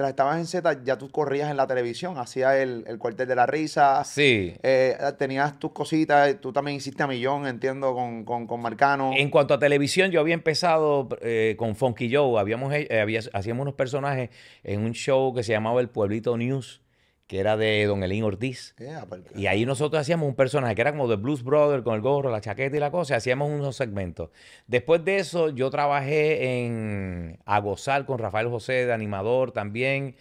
mientras estabas en Z, ya tú corrías en la televisión, hacías el, cuartel de la risa. Sí. Eh, tenías tus cositas, tú también hiciste a millón, entiendo, con, Marcano. En cuanto a televisión, yo había empezado eh, con Funky Joe. Habíamos, eh, hacíamos unos personajes en un show que se llamaba El Pueblito News que era de Don Elín Ortiz. Eh, ah, pues, y ahí nosotros hacíamos un personaje que era como de Blues Brother con el gorro, la chaqueta y la cosa, hacíamos unos segmentos. Después de eso, yo trabajé en A Gozar con Rafael José de animador también.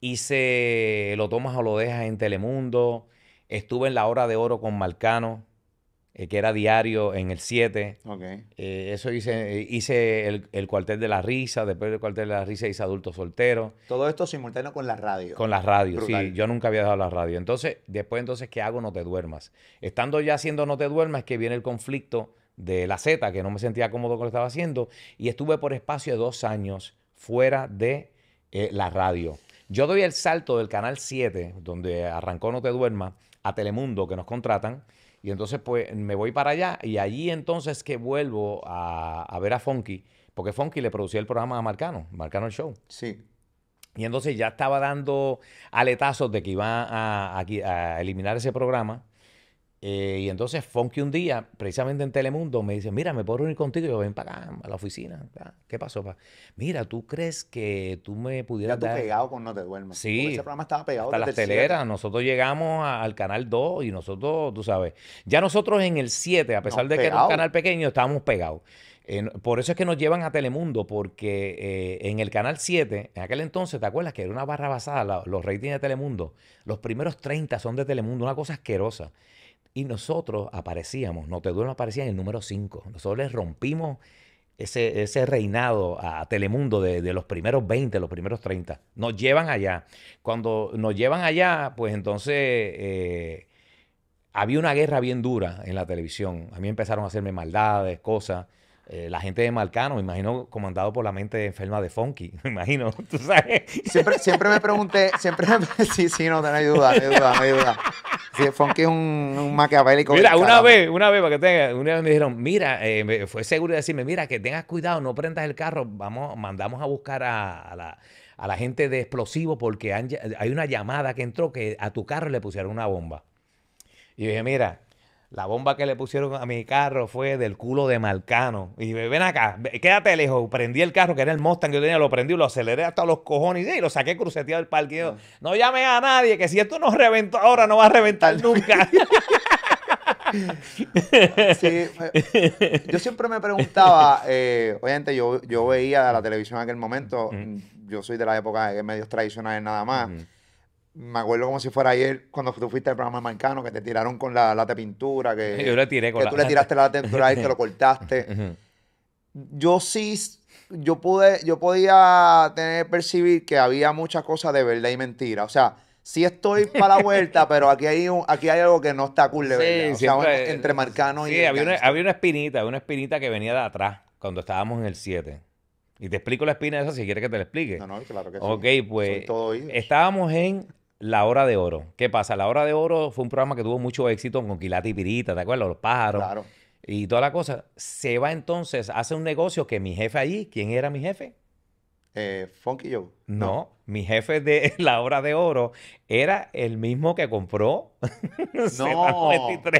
Hice Lo tomas o lo dejas en Telemundo. Estuve en La Hora de Oro con Marcano. Eh, que era diario en el 7. Eh, eso hice, eh, hice el, cuartel de la risa, después del cuartel de la risa hice adulto soltero. Todo esto simultáneo con la radio. Con la radio, sí. Yo nunca había dejado la radio. Entonces, después entonces, ¿qué hago? No te duermas. Estando ya haciendo No te duermas, que viene el conflicto de la Z, que no me sentía cómodo con lo que estaba haciendo, y estuve por espacio de dos años fuera de la radio. Yo doy el salto del Canal 7, donde arrancó No Te Duermas, a Telemundo, que nos contratan, y entonces pues me voy para allá y allí entonces que vuelvo a, ver a Funky, porque Funky le producía el programa a Marcano, Marcano el Show. Sí. Y entonces ya estaba dando aletazos de que iba a eliminar ese programa eh, y entonces Fonky un día, precisamente en Telemundo, me dice, mira, me puedo reunir contigo. yo, ven para acá, a la oficina. Ah, ¿Qué pasó? Mira, ¿tú crees que tú me pudieras ya tú pegado con No te duermes. Sí. ese programa estaba pegado hasta la teleras. Nosotros llegamos al canal 2 y nosotros, tú sabes, ya nosotros en el 7, a pesar de que era un canal pequeño, estábamos pegados por eso es que nos llevan a Telemundo, porque eh, en el Canal 7, en aquel entonces, ¿te acuerdas que era una barra basada los ratings de Telemundo? Los primeros 30 son de Telemundo, una cosa asquerosa. Y nosotros aparecíamos, no te duermas, aparecía en el número 5. Nosotros les rompimos ese, reinado a Telemundo de, los primeros 20, los primeros 30. Nos llevan allá. Cuando nos llevan allá, pues entonces... Eh, había una guerra bien dura en la televisión. A mí empezaron a hacerme maldades, cosas. Eh, la gente de Malcano, me imagino, comandado por la mente enferma de Fonky. me imagino, tú sabes. Siempre, siempre me pregunté, siempre me, sí, sí, no, no hay duda, no hay duda, no hay duda. es un, un maquiavélico. Mira, una vez, una vez, para que tenga, una vez me dijeron, mira, eh, fue seguro de decirme, mira, que tengas cuidado, no prendas el carro, vamos, mandamos a buscar a, la gente de explosivos porque hay una llamada que entró que a tu carro le pusieron una bomba. Y dije, mira, la bomba que le pusieron a mi carro fue del culo de Marcano. Y dije, ven acá, quédate lejos. Prendí el carro, que era el Mustang que yo tenía, lo prendí, lo aceleré hasta los cojones y, lo saqué cruceteado del parque. Ah. No llame a nadie, que si esto no reventó ahora, no va a reventar nunca. yo siempre me preguntaba, eh, obviamente yo, yo veía la televisión en aquel momento, yo soy de la época de medios tradicionales nada más me acuerdo como si fuera ayer cuando tú fuiste al programa de Marcano, que te tiraron con la lata de pintura, que, Yo que tú le tiraste la lata pintura y te lo cortaste. Yo sí, yo pude, yo podía percibir que había muchas cosas de verdad y mentira. O sea, sí estoy para la vuelta, pero aquí hay un, aquí hay algo que no está cool de entre Marcano y... Sí, había una, había una espinita, una espinita que venía de atrás cuando estábamos en el 7. Y te explico la espina de esa si quieres que te la explique. No, no, claro que sí. Ok, pues estábamos en la Hora de Oro. ¿Qué pasa? La Hora de Oro fue un programa que tuvo mucho éxito con Quilate y Pirita, ¿te acuerdas? Los pájaros. Claro. Y toda la cosa. Se va entonces, hace un negocio que mi jefe allí, ¿quién era mi jefe? Eh, Funky Joe. No. mi jefe de la obra de oro era el mismo que compró. No,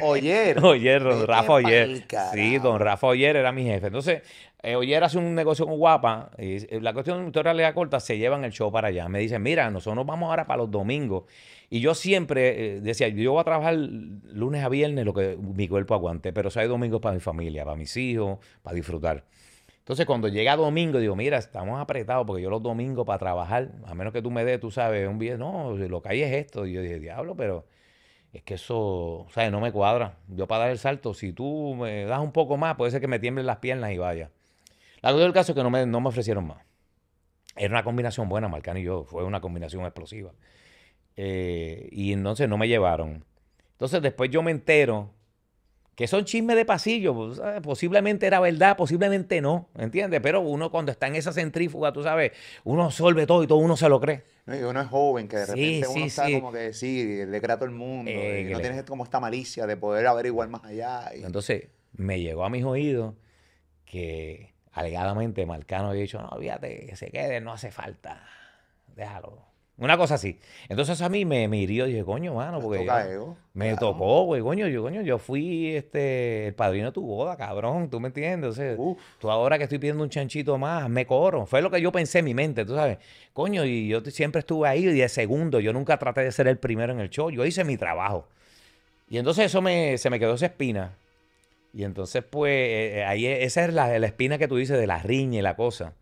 Oyer. Oyer, don Rafa Oyer. Sí, don Rafa Oyer era mi jefe. Entonces, eh, Oyer hace un negocio con Guapa. Y eh, la cuestión de historia da corta se llevan el show para allá. Me dicen, mira, nosotros vamos ahora para los domingos. Y yo siempre eh, decía, yo voy a trabajar lunes a viernes lo que mi cuerpo aguante, pero soy hay domingos para mi familia, para mis hijos, para disfrutar. Entonces, cuando llega domingo, digo, mira, estamos apretados porque yo los domingos para trabajar, a menos que tú me des, tú sabes, un bien, no, lo que hay es esto. Y yo dije, diablo, pero es que eso, sea, No me cuadra. Yo para dar el salto, si tú me das un poco más, puede ser que me tiemblen las piernas y vaya. La verdad del caso es que no me, no me ofrecieron más. Era una combinación buena, Marcano y yo. Fue una combinación explosiva. Eh, y entonces no me llevaron. Entonces después yo me entero que son chismes de pasillo, pues, ah, posiblemente era verdad, posiblemente no, ¿entiendes? Pero uno cuando está en esa centrífuga, tú sabes, uno absorbe todo y todo uno se lo cree. No, y uno es joven, que de repente uno está como que sí, le crea todo el mundo, y eh, no tienes como esta malicia de poder averiguar más allá. Entonces, me llegó a mis oídos que alegadamente Marcano había dicho, no, fíjate, que se quede, no hace falta, déjalo, una cosa así. Entonces a mí me, me hirió. Dije, coño, mano, porque. me tocó, güey, coño, yo, yo fui este, el padrino de tu boda, cabrón. ¿Tú me entiendes? tú ahora que estoy pidiendo un chanchito más, me corro Fue lo que yo pensé en mi mente, tú sabes. Coño, y yo siempre estuve ahí y de segundo. Yo nunca traté de ser el primero en el show. Yo hice mi trabajo. Y entonces eso me, se me quedó esa espina. Y entonces, pues, eh, eh, ahí e, esa es la, la, espina que tú dices de la riña y la cosa.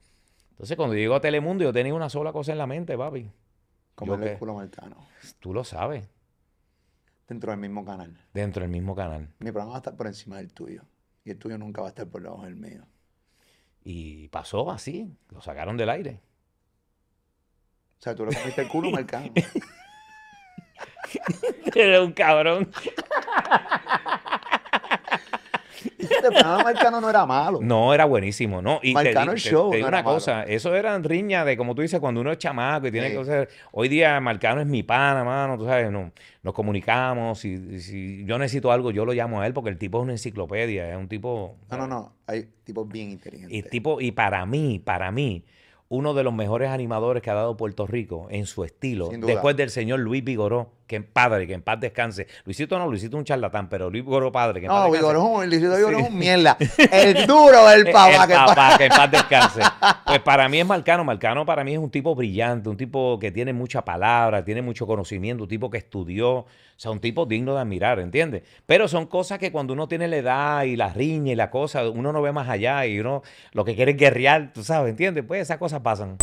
Entonces, cuando llego a Telemundo, yo tenía una sola cosa en la mente, papi. Como el culo marcano. Tú lo sabes. Dentro del mismo canal. Dentro del mismo canal. Mi programa va a estar por encima del tuyo. Y el tuyo nunca va a estar por debajo del mío. Y pasó así. Lo sacaron del aire. O sea, tú lo comiste el culo marcano. Eres un cabrón. Este Marcano no era malo. No, era buenísimo, ¿no? Marcano el show. Te, una cosa, eso era riña de, como tú dices, cuando uno es chamaco y tiene que ser... Hoy día Marcano es mi pana, mano, tú sabes, no, nos comunicamos. y si yo necesito algo, yo lo llamo a él porque el tipo es una enciclopedia, es un tipo. No, no, no. Hay tipos bien inteligentes. Y, tipo, y para mí, para mí uno de los mejores animadores que ha dado Puerto Rico en su estilo, después del señor Luis Vigoró, que padre, que en paz descanse. Luisito no, Luisito es un charlatán, pero Luis Goro padre, que en no, paz descanse. Luisito es un mierda. El duro del papá. El que papá, que en paz descanse. Pues para mí es Marcano. Marcano para mí es un tipo brillante, un tipo que tiene mucha palabra, tiene mucho conocimiento, un tipo que estudió. O sea, un tipo digno de admirar, ¿entiendes? Pero son cosas que cuando uno tiene la edad y la riña y la cosa, uno no ve más allá y uno lo que quiere es guerrear, tú sabes, ¿entiendes? Pues esas cosas pasan.